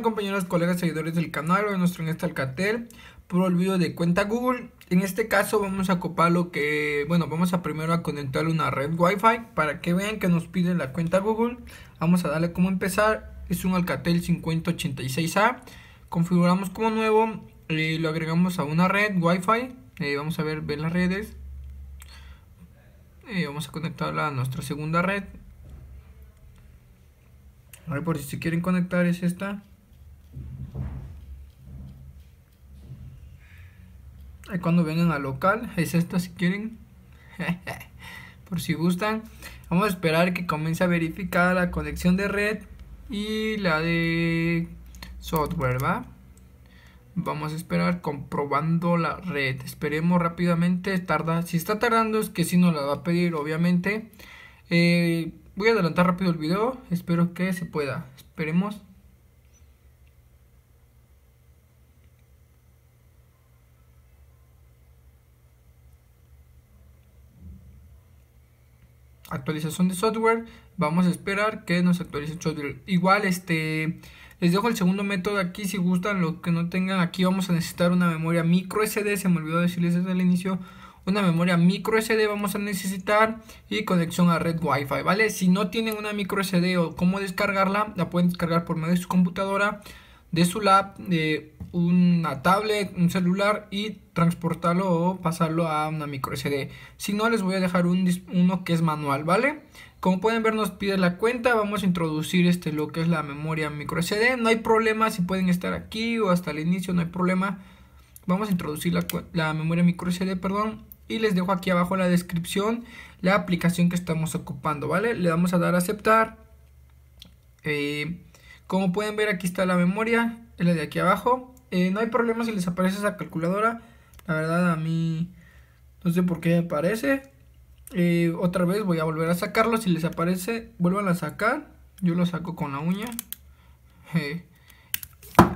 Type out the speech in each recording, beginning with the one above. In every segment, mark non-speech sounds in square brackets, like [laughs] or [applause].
compañeros, colegas, seguidores del canal hoy de nuestro este Alcatel? Por olvido de cuenta Google. En este caso vamos a copar lo que, bueno, vamos a primero a conectar una red wifi para que vean que nos pide la cuenta Google. Vamos a darle como empezar. Es un Alcatel 5086A. Configuramos como nuevo y eh, lo agregamos a una red wifi fi eh, vamos a ver, ver las redes. y eh, vamos a conectarla a nuestra segunda red. por si se quieren conectar es esta. cuando vengan al local. Es esto si quieren. [laughs] Por si gustan. Vamos a esperar que comience a verificar la conexión de red y la de software, ¿va? Vamos a esperar comprobando la red. Esperemos rápidamente. Tarda. Si está tardando es que si no nos la va a pedir, obviamente. Eh, voy a adelantar rápido el video. Espero que se pueda. Esperemos. actualización de software. Vamos a esperar que nos actualice el Igual, este, les dejo el segundo método aquí. Si gustan, lo que no tengan aquí, vamos a necesitar una memoria micro SD. Se me olvidó decirles desde el inicio. Una memoria micro SD vamos a necesitar y conexión a red wifi, ¿vale? Si no tienen una micro SD o cómo descargarla, la pueden descargar por medio de su computadora de su lab, de una tablet, un celular y transportarlo o pasarlo a una micro SD. Si no, les voy a dejar un, uno que es manual, ¿vale? Como pueden ver, nos pide la cuenta. Vamos a introducir este, lo que es la memoria micro SD. No hay problema si pueden estar aquí o hasta el inicio, no hay problema. Vamos a introducir la, memoria micro SD, perdón. Y les dejo aquí abajo en la descripción la aplicación que estamos ocupando, ¿vale? Le vamos a dar a aceptar. Eh, como pueden ver aquí está la memoria, la de aquí abajo. Eh, no hay problema si les aparece esa calculadora. La verdad a mí no sé por qué aparece. Eh, otra vez voy a volver a sacarlo. Si les aparece, vuelvan a sacar. Yo lo saco con la uña. Eh,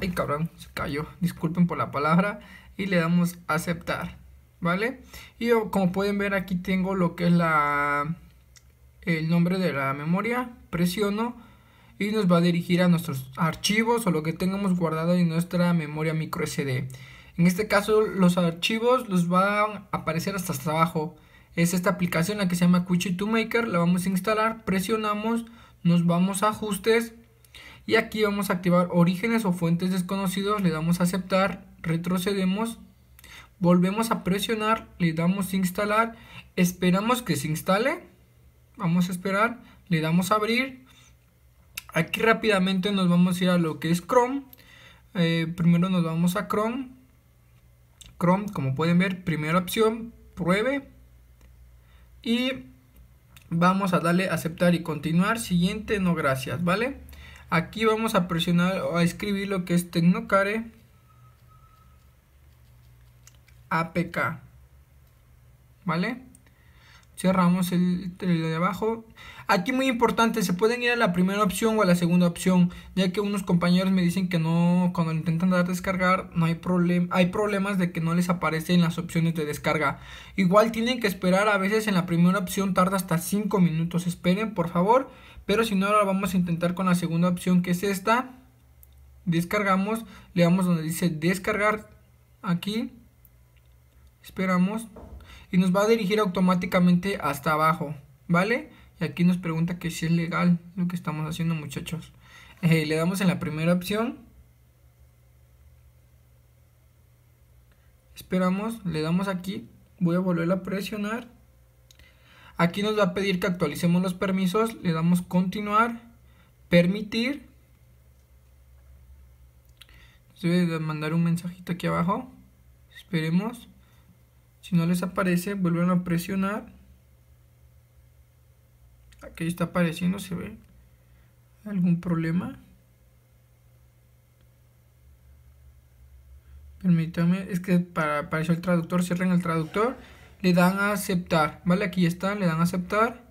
ay, cabrón, se cayó. Disculpen por la palabra. Y le damos aceptar. ¿Vale? Y oh, como pueden ver aquí tengo lo que es la el nombre de la memoria. Presiono y nos va a dirigir a nuestros archivos o lo que tengamos guardado en nuestra memoria micro SD. En este caso los archivos los van a aparecer hasta, abajo. Es esta aplicación la que se llama Quichi to Maker, la vamos a instalar, presionamos, nos vamos a ajustes y aquí vamos a activar orígenes o fuentes desconocidos, le damos a aceptar, retrocedemos, volvemos a presionar, le damos a instalar, esperamos que se instale, vamos a esperar, le damos a abrir, Aquí rápidamente nos vamos a ir a lo que es Chrome. Eh, primero nos vamos a Chrome. Chrome, como pueden ver, primera opción, pruebe. Y vamos a darle aceptar y continuar. Siguiente, no gracias, ¿vale? Aquí vamos a presionar o a escribir lo que es Tecnocare APK. ¿Vale? cerramos el, de abajo. Aquí muy importante, se pueden ir a la primera opción o a la segunda opción, ya que unos compañeros me dicen que no, cuando intentan dar descargar, no hay problema, hay problemas de que no les aparecen las opciones de descarga. Igual tienen que esperar, a veces en la primera opción tarda hasta 5 minutos, esperen por favor, pero si no ahora vamos a intentar con la segunda opción que es esta. Descargamos, le damos donde dice descargar, aquí, esperamos y nos va a dirigir automáticamente hasta abajo, ¿vale? Y aquí nos pregunta que si es legal lo que estamos haciendo muchachos. Eh, le damos en la primera opción. Esperamos, le damos aquí, voy a volver a presionar. Aquí nos va a pedir que actualicemos los permisos, le damos continuar, permitir. debe mandar un mensajito aquí abajo. Esperemos. Si no les aparece, vuelven a presionar. Aquí está apareciendo, se ve. ¿Algún problema? Permítame, es que para, apareció el traductor, cierren el traductor, le dan a aceptar, ¿vale? Aquí está, le dan a aceptar.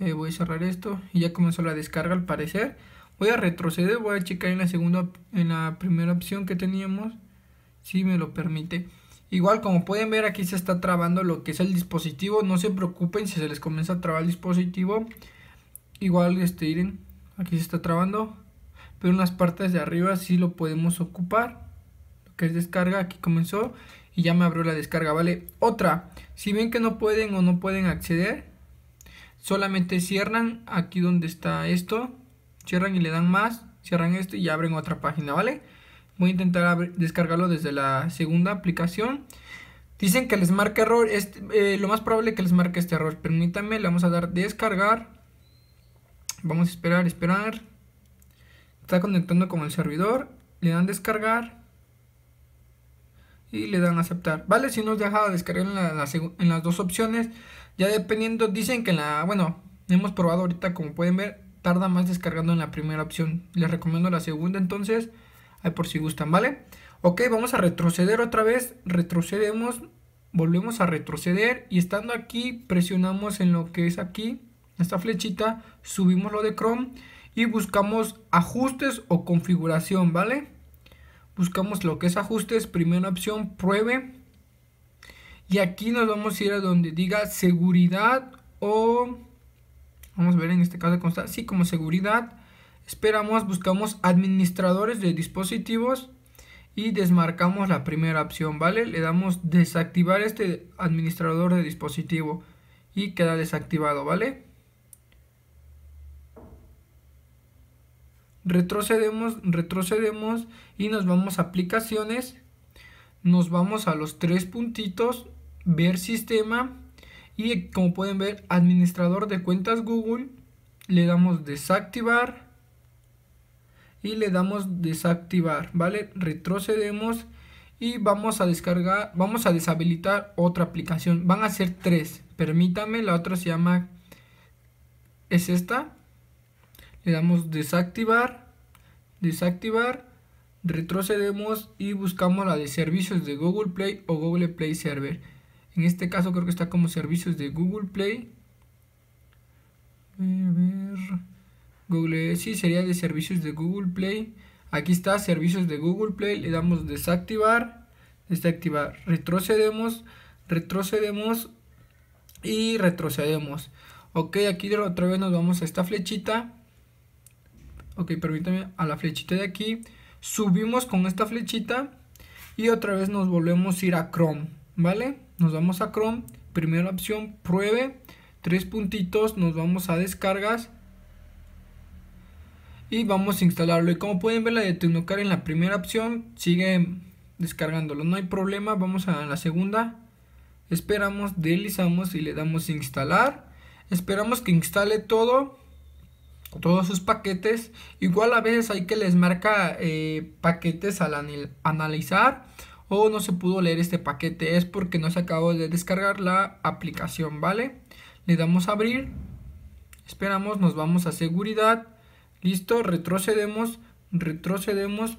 Eh, voy a cerrar esto y ya comenzó la descarga al parecer. Voy a retroceder, voy a checar en la segunda, en la primera opción que teníamos, si me lo permite. Igual como pueden ver aquí se está trabando lo que es el dispositivo. No se preocupen si se les comienza a trabar el dispositivo. Igual este miren, aquí se está trabando. Pero en las partes de arriba sí lo podemos ocupar. Lo que es descarga, aquí comenzó. Y ya me abrió la descarga, ¿vale? Otra, si ven que no pueden o no pueden acceder, solamente cierran aquí donde está esto, cierran y le dan más, cierran esto y abren otra página, ¿vale? Voy a intentar descargarlo desde la segunda aplicación. Dicen que les marca error. Es, eh, lo más probable es que les marque este error. Permítanme, le vamos a dar descargar. Vamos a esperar, esperar. Está conectando con el servidor. Le dan descargar. Y le dan aceptar. Vale, si nos deja descargar en, en las dos opciones. Ya dependiendo, dicen que en la... Bueno, hemos probado ahorita, como pueden ver, tarda más descargando en la primera opción. Les recomiendo la segunda entonces por si gustan, ¿vale? Ok, vamos a retroceder otra vez. Retrocedemos, volvemos a retroceder. Y estando aquí, presionamos en lo que es aquí, esta flechita. Subimos lo de Chrome y buscamos ajustes o configuración, ¿vale? Buscamos lo que es ajustes, primera opción, pruebe. Y aquí nos vamos a ir a donde diga seguridad o... Vamos a ver en este caso consta Sí, como seguridad. Esperamos, buscamos administradores de dispositivos y desmarcamos la primera opción, ¿vale? Le damos desactivar este administrador de dispositivo y queda desactivado, ¿vale? Retrocedemos, retrocedemos y nos vamos a aplicaciones, nos vamos a los tres puntitos, ver sistema y como pueden ver administrador de cuentas Google, le damos desactivar y le damos desactivar vale retrocedemos y vamos a descargar vamos a deshabilitar otra aplicación van a ser tres permítame la otra se llama es esta le damos desactivar desactivar retrocedemos y buscamos la de servicios de Google Play o Google Play Server en este caso creo que está como servicios de Google Play Google sí sería de servicios de Google Play. Aquí está, servicios de Google Play. Le damos desactivar, desactivar. Retrocedemos, retrocedemos y retrocedemos. Ok, aquí otra vez nos vamos a esta flechita. Ok, permítame, a la flechita de aquí. Subimos con esta flechita y otra vez nos volvemos a ir a Chrome, ¿vale? Nos vamos a Chrome, primera opción, pruebe, tres puntitos, nos vamos a descargas y vamos a instalarlo y como pueden ver la de Tecnocar en la primera opción sigue descargándolo no hay problema vamos a la segunda esperamos deslizamos y le damos instalar esperamos que instale todo todos sus paquetes igual a veces hay que les marca eh, paquetes al analizar o no se pudo leer este paquete es porque no se acabó de descargar la aplicación vale le damos a abrir esperamos nos vamos a seguridad Listo, retrocedemos, retrocedemos,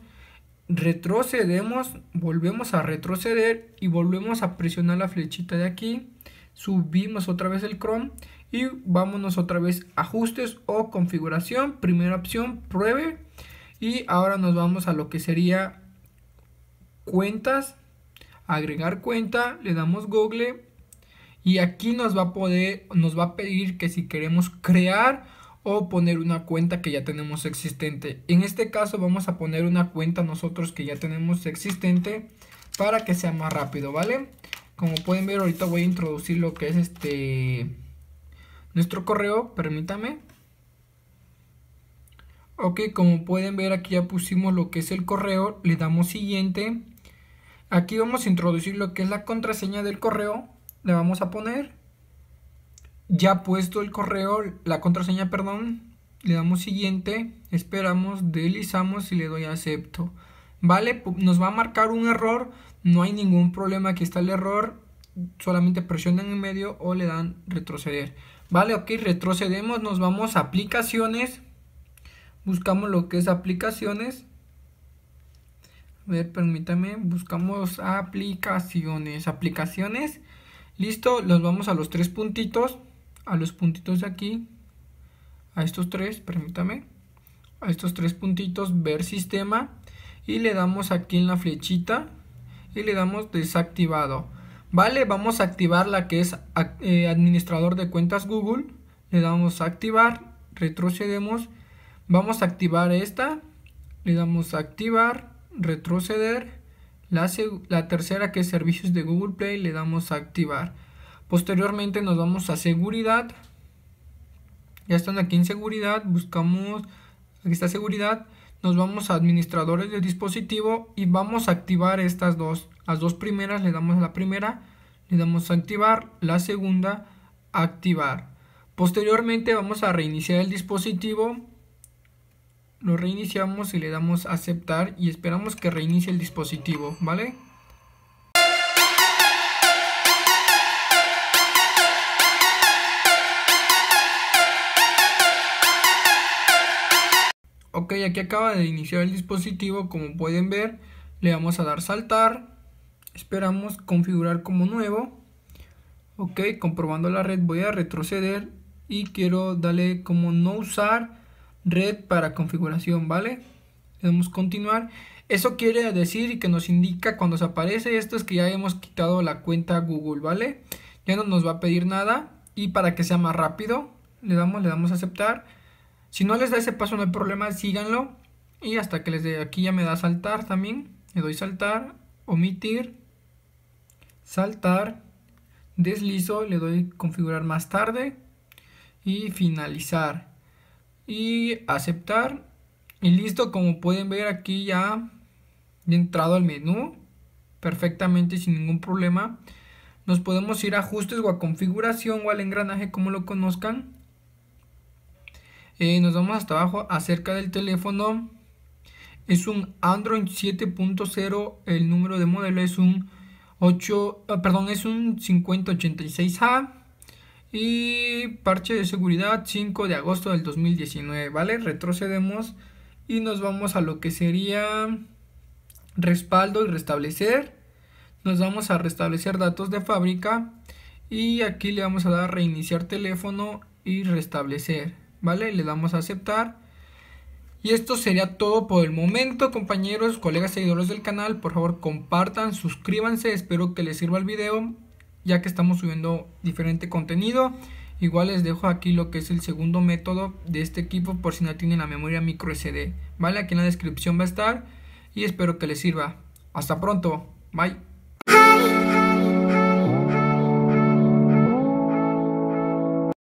retrocedemos, volvemos a retroceder y volvemos a presionar la flechita de aquí. Subimos otra vez el Chrome y vámonos otra vez ajustes o configuración. Primera opción, pruebe. Y ahora nos vamos a lo que sería cuentas, agregar cuenta, le damos Google y aquí nos va a poder, nos va a pedir que si queremos crear o poner una cuenta que ya tenemos existente. En este caso vamos a poner una cuenta nosotros que ya tenemos existente para que sea más rápido, ¿vale? Como pueden ver ahorita voy a introducir lo que es este nuestro correo, permítame. Ok, como pueden ver aquí ya pusimos lo que es el correo, le damos siguiente. Aquí vamos a introducir lo que es la contraseña del correo, le vamos a poner ya puesto el correo, la contraseña, perdón, le damos siguiente, esperamos, deslizamos y le doy acepto. Vale, nos va a marcar un error, no hay ningún problema, aquí está el error, solamente presionan en medio o le dan retroceder. Vale, ok, retrocedemos, nos vamos a aplicaciones, buscamos lo que es aplicaciones. A ver, permítame, buscamos aplicaciones, aplicaciones. Listo, nos vamos a los tres puntitos a los puntitos de aquí, a estos tres, permítame, a estos tres puntitos, ver sistema y le damos aquí en la flechita y le damos desactivado. Vale, vamos a activar la que es eh, administrador de cuentas Google. Le damos a activar, retrocedemos, vamos a activar esta, le damos a activar, retroceder. La, la tercera que es servicios de Google Play le damos a activar. Posteriormente nos vamos a seguridad. Ya están aquí en seguridad. Buscamos. Aquí está seguridad. Nos vamos a administradores de dispositivo y vamos a activar estas dos. Las dos primeras le damos a la primera. Le damos a activar. La segunda, activar. Posteriormente vamos a reiniciar el dispositivo. Lo reiniciamos y le damos a aceptar y esperamos que reinicie el dispositivo. ¿Vale? Ok, aquí acaba de iniciar el dispositivo, como pueden ver, le vamos a dar saltar, esperamos configurar como nuevo. Ok, comprobando la red voy a retroceder y quiero darle como no usar red para configuración, ¿vale? Le damos continuar. Eso quiere decir que nos indica cuando se aparece esto es que ya hemos quitado la cuenta Google, ¿vale? Ya no nos va a pedir nada y para que sea más rápido le damos, le damos aceptar si no les da ese paso, no hay problema, síganlo. Y hasta que les dé, aquí ya me da saltar también. Le doy saltar, omitir, saltar, deslizo, le doy configurar más tarde y finalizar. Y aceptar. Y listo, como pueden ver aquí ya he entrado al menú perfectamente sin ningún problema. Nos podemos ir a ajustes o a configuración o al engranaje como lo conozcan eh, nos vamos hasta abajo acerca del teléfono. Es un Android 7.0. El número de modelo es un 8, ah, perdón, es un 5086A. Y parche de seguridad 5 de agosto del 2019. Vale, retrocedemos y nos vamos a lo que sería respaldo y restablecer. Nos vamos a restablecer datos de fábrica y aquí le vamos a dar reiniciar teléfono y restablecer. ¿vale? Le damos a aceptar. Y esto sería todo por el momento, compañeros, colegas, seguidores del canal. Por favor, compartan, suscríbanse. Espero que les sirva el video, ya que estamos subiendo diferente contenido. Igual les dejo aquí lo que es el segundo método de este equipo por si no tienen la memoria micro SD. ¿Vale? Aquí en la descripción va a estar y espero que les sirva. Hasta pronto. Bye.